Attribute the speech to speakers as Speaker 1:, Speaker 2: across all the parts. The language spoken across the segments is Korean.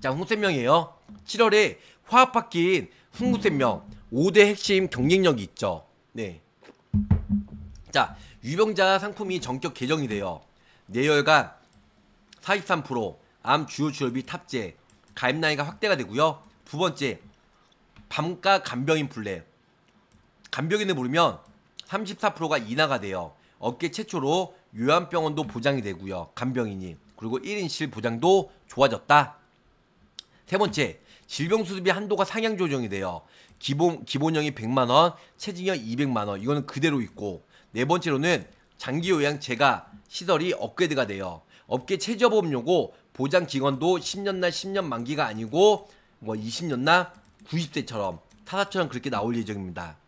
Speaker 1: 자, 홍쌤명이에요. 7월에 화합 바뀐 홍쌤명 5대 핵심 경쟁력이 있죠. 네. 자, 유병자 상품이 전격 개정이 돼요. 내열간 43%, 암 주요 주요비 탑재, 가입 나이가 확대가 되고요. 두 번째, 밤가 간병인 플레. 간병인을 부르면 34%가 인하가 돼요. 업계 최초로 요양병원도 보장이 되고요. 간병인이. 그리고 1인실 보장도 좋아졌다. 세 번째, 질병수습비 한도가 상향 조정이 돼요. 기본, 기본형이 100만원, 체증형 200만원. 이거는 그대로 있고. 네 번째로는 장기 요양제가 시설이 업그레이드가 돼요. 업계 최저보험료고 보장 기간도 10년 날 10년 만기가 아니고 뭐 20년 날 90대처럼 타사처럼 그렇게 나올 예정입니다.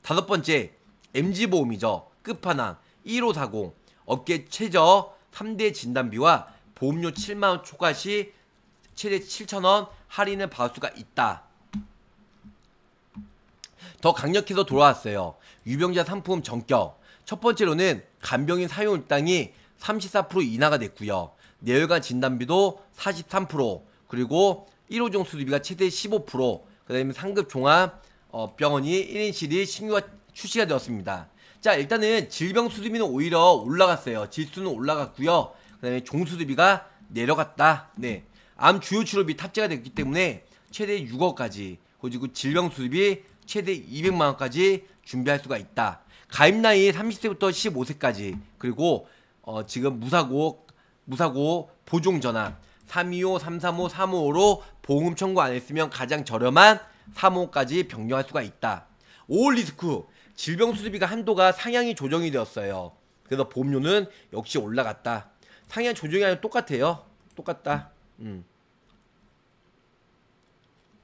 Speaker 1: 다섯 번째 MG 보험이죠. 끝판왕 1540 업계 최저 3대 진단비와 보험료 7만 원 초과 시 최대 7,000원 할인을 받을 수가 있다. 더 강력해서 돌아왔어요. 유병자 상품 전격. 첫 번째로는 간병인 사용 일당이 34% 인하가 됐고요. 내열관 진단비도 43% 그리고 1호종 수리비가 최대 15% 그다음에 상급 종합 어, 병원이 1인실이 신규가 출시가 되었습니다. 자 일단은 질병 수리비는 오히려 올라갔어요. 질수는 올라갔고요. 그다음에 종수리비가 내려갔다. 네. 암 주요 치료비 탑재가 됐기 때문에 최대 6억까지 그리고 질병 수습이 최대 200만 원까지 준비할 수가 있다. 가입 나이 30세부터 15세까지 그리고 어, 지금 무사고 무사고 보종 전화 325, 335, 355로 보험 청구 안 했으면 가장 저렴한 3호까지 변경할 수가 있다. 5월 리스크 질병 수수비가 한도가 상향이 조정이 되었어요. 그래서 보험료는 역시 올라갔다. 상향 조정이 아니라 똑같아요. 똑같다. 음.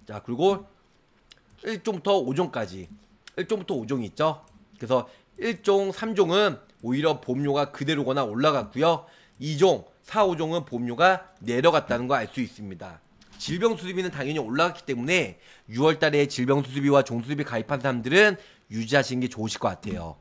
Speaker 1: 자 그리고 1종부터 5종까지 1종부터 5종이 있죠. 그래서 1종, 3종은 오히려 봄료가 그대로거나 올라갔고요. 2종, 4, 5종은 봄료가 내려갔다는 거 알 수 있습니다. 질병 수수비는 당연히 올라갔기 때문에 6월 달에 질병 수수비와 종수수비 가입한 사람들은 유지하시는 게 좋으실 것 같아요.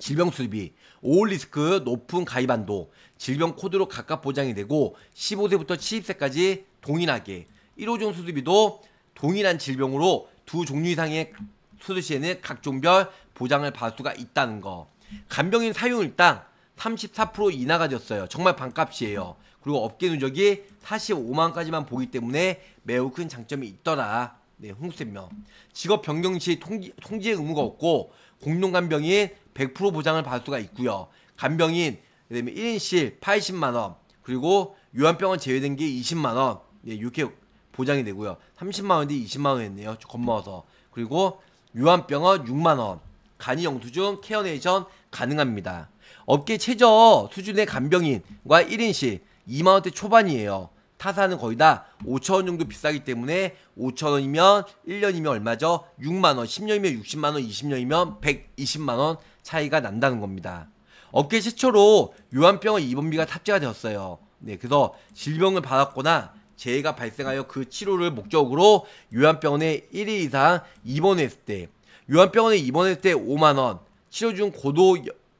Speaker 1: 질병 수비, 오울 리스크 높은 가입 한도, 질병 코드로 각각 보장이 되고 15세부터 70세까지 동일하게 1호종 수술비도 동일한 질병으로 두 종류 이상의 수술 시에는 각종별 보장을 받을 수가 있다는 거. 간병인 사용일당 34% 인하가 됐어요. 정말 반값이에요. 그리고 업계 누적이 45만까지만 보기 때문에 매우 큰 장점이 있더라. 네, 홍수명. 직업 변경 시 통지, 통지의 의무가 없고 공동 간병인 100% 보장을 받을 수가 있고요. 간병인 그다음에 1인실 80만 원. 그리고 요한병원 제외된 게 20만 원. 네, 6개월 보장이 되고요. 30만 원이 20만 원이네요. 겁먹어서. 그리고 유한병원 6만 원. 간이 영수증 케어네이션 가능합니다. 업계 최저 수준의 간병인과 1인씩 2만 원대 초반이에요. 타사는 거의 다 5천 원 정도 비싸기 때문에 5천 원이면 1년이면 얼마죠? 6만 원, 10년이면 60만 원, 20년이면 120만 원 차이가 난다는 겁니다. 업계 최초로 요한병원 입원비가 탑재가 되었어요. 네, 그래서 질병을 받았거나 재해가 발생하여 그 치료를 목적으로 요양병원에 1일 이상 입원했을 때 요양병원에 입원했을 때 5만 원, 치료 중 고도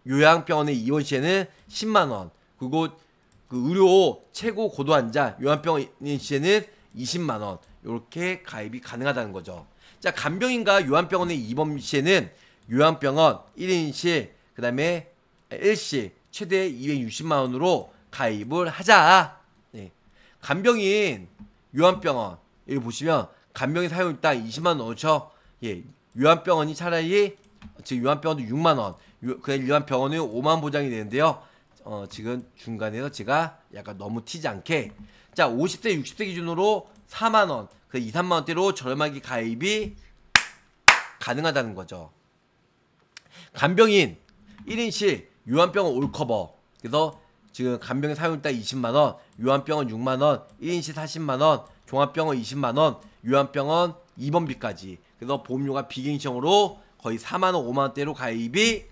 Speaker 1: 요양병원에 입원 시에는 10만 원, 그리고 그 의료 최고 고도 환자 요양병원 시에는 20만 원 이렇게 가입이 가능하다는 거죠. 자, 간병인과 요양병원에 입원 시에는 요양병원 1인 시, 그다음에 1시 아, 최대 260만 원으로 가입을 하자. 간병인 요한병원 여기 보시면 간병인 사용료 딱 20만 원어죠 예, 요한병원이 차라리 즉 요한병원도 6만 원, 요, 그냥 요한병원은 5만 보장이 되는데요. 어, 지금 중간에서 제가 약간 너무 튀지 않게 자5 0세6 0세 기준으로 4만 원, 그 2, 3만 원대로 저렴하게 가입이 가능하다는 거죠. 간병인 1인실 요한병원 올커버 그래서 지금 간병인 사용자당 20만원, 요한병원 6만원, 1인시 40만원, 종합병원 20만원, 요한병원 입원비까지 그래서 보험료가 비갱신형으로 거의 4만원, 5만원대로 가입이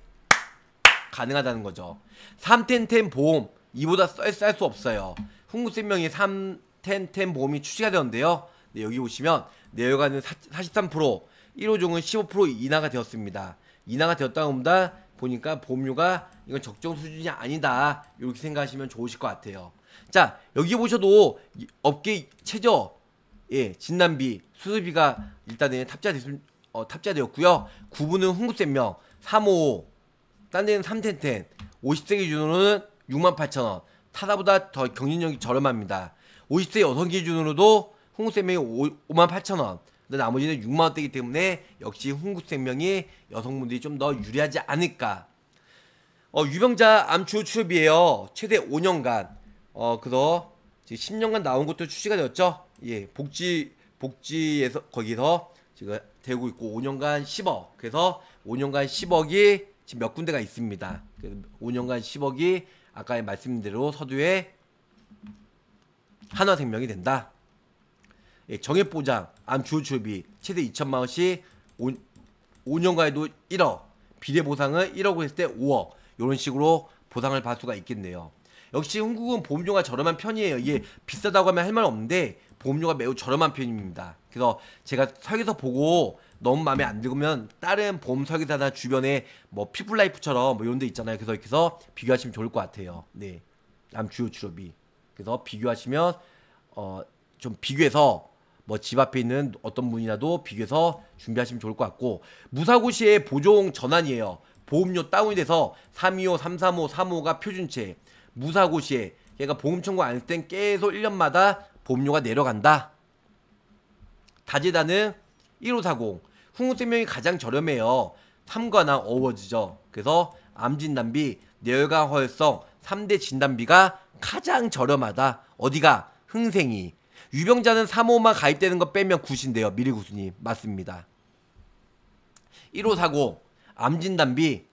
Speaker 1: 가능하다는 거죠. 3텐텐 보험, 이보다 쌀 수 없어요. 흥국생명이 3텐텐 보험이 출시가 되었는데요. 네, 여기 보시면 내역가는 43%, 1호종은 15% 인하가 되었습니다. 인하가 되었다고 합니다. 보니까 보험료가 이건 적정 수준이 아니다 이렇게 생각하시면 좋으실 것 같아요 자 여기 보셔도 업계 최저 예 진단비 수수비가 일단은 탑재되, 됐 어, 탑재되었고요 9분은 홍구생명355딴 데는 3텐텐 50세 기준으로는 68,000원 타다보다 더 경쟁력이 저렴합니다 50세 여성 기준으로도 홍구생명이 58,000원 근데 나머지는 6만 원대이기 때문에 역시 흥국생명이 여성분들이 좀 더 유리하지 않을까. 어, 유병자 암추 출입이에요. 최대 5년간. 어, 그래서 지금 10년간 나온 것도 출시가 되었죠. 예, 복지 복지에서 거기서 지금 되고 있고 5년간 10억. 그래서 5년간 10억이 지금 몇 군데가 있습니다. 그래서 5년간 10억이 아까 말씀대로 서두에 한화생명이 된다. 예, 정액보장, 암 주호출비 최대 2천만 원씩 5, 5년간에도 1억, 비례보상은 1억 했을 때 5억 이런 식으로 보상을 받을 수가 있겠네요. 역시 한국은 보험료가 저렴한 편이에요. 이게 비싸다고 하면 할 말 없는데 보험료가 매우 저렴한 편입니다. 그래서 제가 설계서 보고 너무 마음에 안 들면 다른 보험 설계사나 주변에 뭐 피플라이프처럼 뭐 이런 데 있잖아요. 그래서 이렇게 해서 비교하시면 좋을 것 같아요. 네. 암 주요 치료비. 그래서 비교하시면 어좀 비교해서 뭐집 앞에 있는 어떤 분이라도 비교해서 준비하시면 좋을 것 같고 무사고시의 보종 전환이에요. 보험료 다운이 돼서 325, 335, 35가 표준체 무사고시에 얘가 그러니까 보험 청구 안했땐 계속 1년마다 보험료가 내려간다. 다재다는 1540 흥국생명이 가장 저렴해요. 3관왕 어워즈죠. 그래서 암진단비, 뇌혈관 허혈성, 3대 진단비가 가장 저렴하다. 어디가? 흥생이. 유병자는 3호만 가입되는 거 빼면 굿인데요. 미리구수님 맞습니다. 1호 사고 암진단비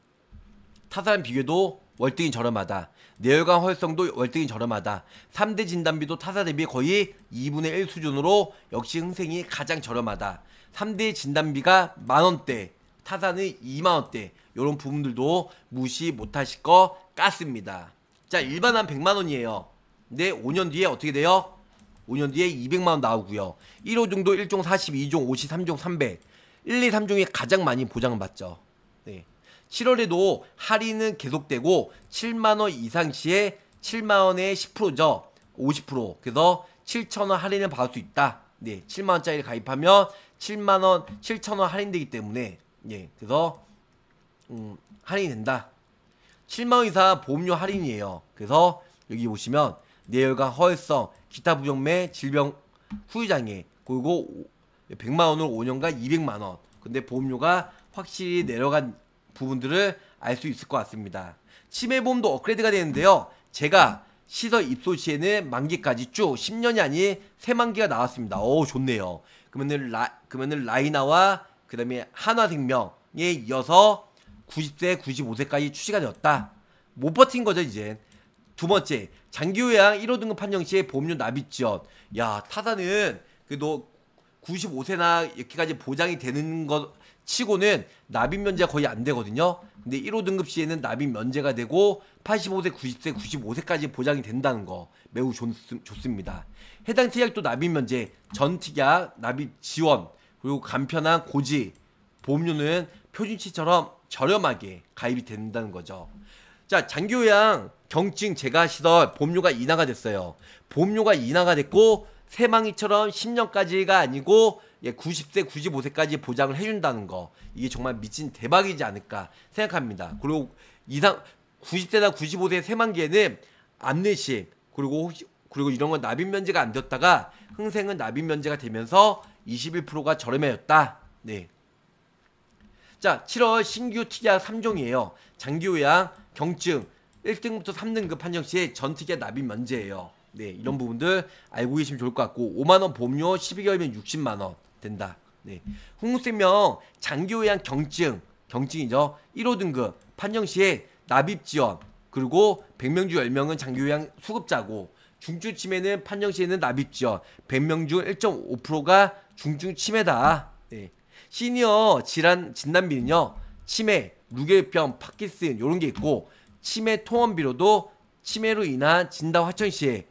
Speaker 1: 타사랑 비교도 월등히 저렴하다. 내열관 활성도 월등히 저렴하다. 3대 진단비도 타사 대비 거의 2분의 1 수준으로 역시 흥생이 가장 저렴하다. 3대 진단비가 만원대, 타사는 2만원대, 요런 부분들도 무시 못하실 것 같습니다. 자, 일반한 100만원이에요. 근데 5년 뒤에 어떻게 돼요? 5년 뒤에 200만 원 나오고요. 1호 정도 1종 42종 53종 300 1, 2, 3종이 가장 많이 보장받죠. 네. 7월에도 할인은 계속되고 7만 원 이상 시에 7만 원에 10%죠. 50% 그래서 7천 원 할인을 받을 수 있다. 네, 7만 원짜리 가입하면 7만 원, 7천 원 할인되기 때문에 예, 그래서 음, 할인이 된다. 7만 원 이상 보험료 할인이에요. 그래서 여기 보시면 뇌혈과 허혈성, 기타 부정매 질병 후유장애 그리고 100만 원으로 5년간 200만 원. 근데 보험료가 확실히 내려간 부분들을 알 수 있을 것 같습니다. 치매 보험도 업그레이드가 되는데요. 제가 시설 입소 시에는 만기까지 쭉 10년이 아닌 새만기가 나왔습니다. 오, 좋네요. 그러면은 라, 그러면은 라이나와 그다음에 한화생명에 이어서 90세, 95세까지 출시가 되었다. 못 버틴 거죠, 이젠 두 번째, 장기요양 1호 등급 판정 시에 보험료 납입 지원. 야, 타사는 그래도 95세나 이렇게까지 보장이 되는 것 치고는 납입 면제가 거의 안 되거든요. 근데 1호 등급 시에는 납입 면제가 되고 85세, 90세, 95세까지 보장이 된다는 거 매우 좋, 좋습니다. 해당 특약도 납입 면제, 전 특약, 납입 지원, 그리고 간편한 고지, 보험료는 표준치처럼 저렴하게 가입이 된다는 거죠. 자, 장기요양 경증 제가 하시던 보험료가 인하가 됐어요. 보험료가 인하가 됐고 새망이처럼 10년까지가 아니고 예, 90세, 95세까지 보장을 해준다는 거 이게 정말 미친 대박이지 않을까 생각합니다. 그리고 이상 90세나 95세 새망기에는안내시 그리고 혹시, 그리고 이런 건 납입 면제가 안 됐다가 흥생은 납입 면제가 되면서 21%가 저렴해졌다. 네. 자, 7월 신규 특약 3종이에요. 장기요양, 경증, 1등부터 3등급 그 판정 시에 전특의 납입 면제예요. 네, 이런 부분들 알고 계시면 좋을 것 같고 5만 원 보험료 12개월이면 60만 원 된다. 네. 홍국생명 장기요양 경증, 경증이죠. 1호 등급 판정 시에 납입 지원 그리고 100명 중 10명은 장기요양 수급자고 중증 치매는 판정 시에는 납입 지원 100명 중 1.5%가 중증 치매다. 네. 시니어 질환 진단비는요. 치매, 루게병, 파킨슨 요런 게 있고 치매 통원비로도 치매로 인한 진단 확정 시에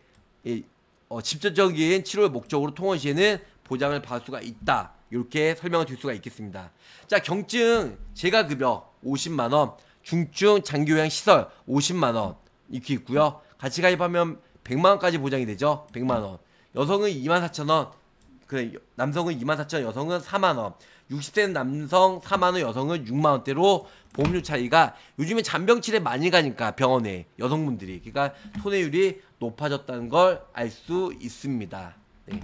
Speaker 1: 어, 직접적인 치료의 목적으로 통원 시에는 보장을 받을 수가 있다. 이렇게 설명을 드릴 수가 있겠습니다. 자, 경증 재가 급여 50만 원, 중증 장기요양 시설 50만 원 이렇게 있고요. 같이 가입하면 100만 원까지 보장이 되죠. 100만 원. 여성은 2만 4천 원, 그래 남성은 2만 4천, 원, 여성은 4만 원. 60대 남성 4만원, 여성은 6만원대로 보험료 차이가 요즘에 잔병치레 많이 가니까 병원에 여성분들이. 그러니까 손해율이 높아졌다는 걸 알 수 있습니다. 네.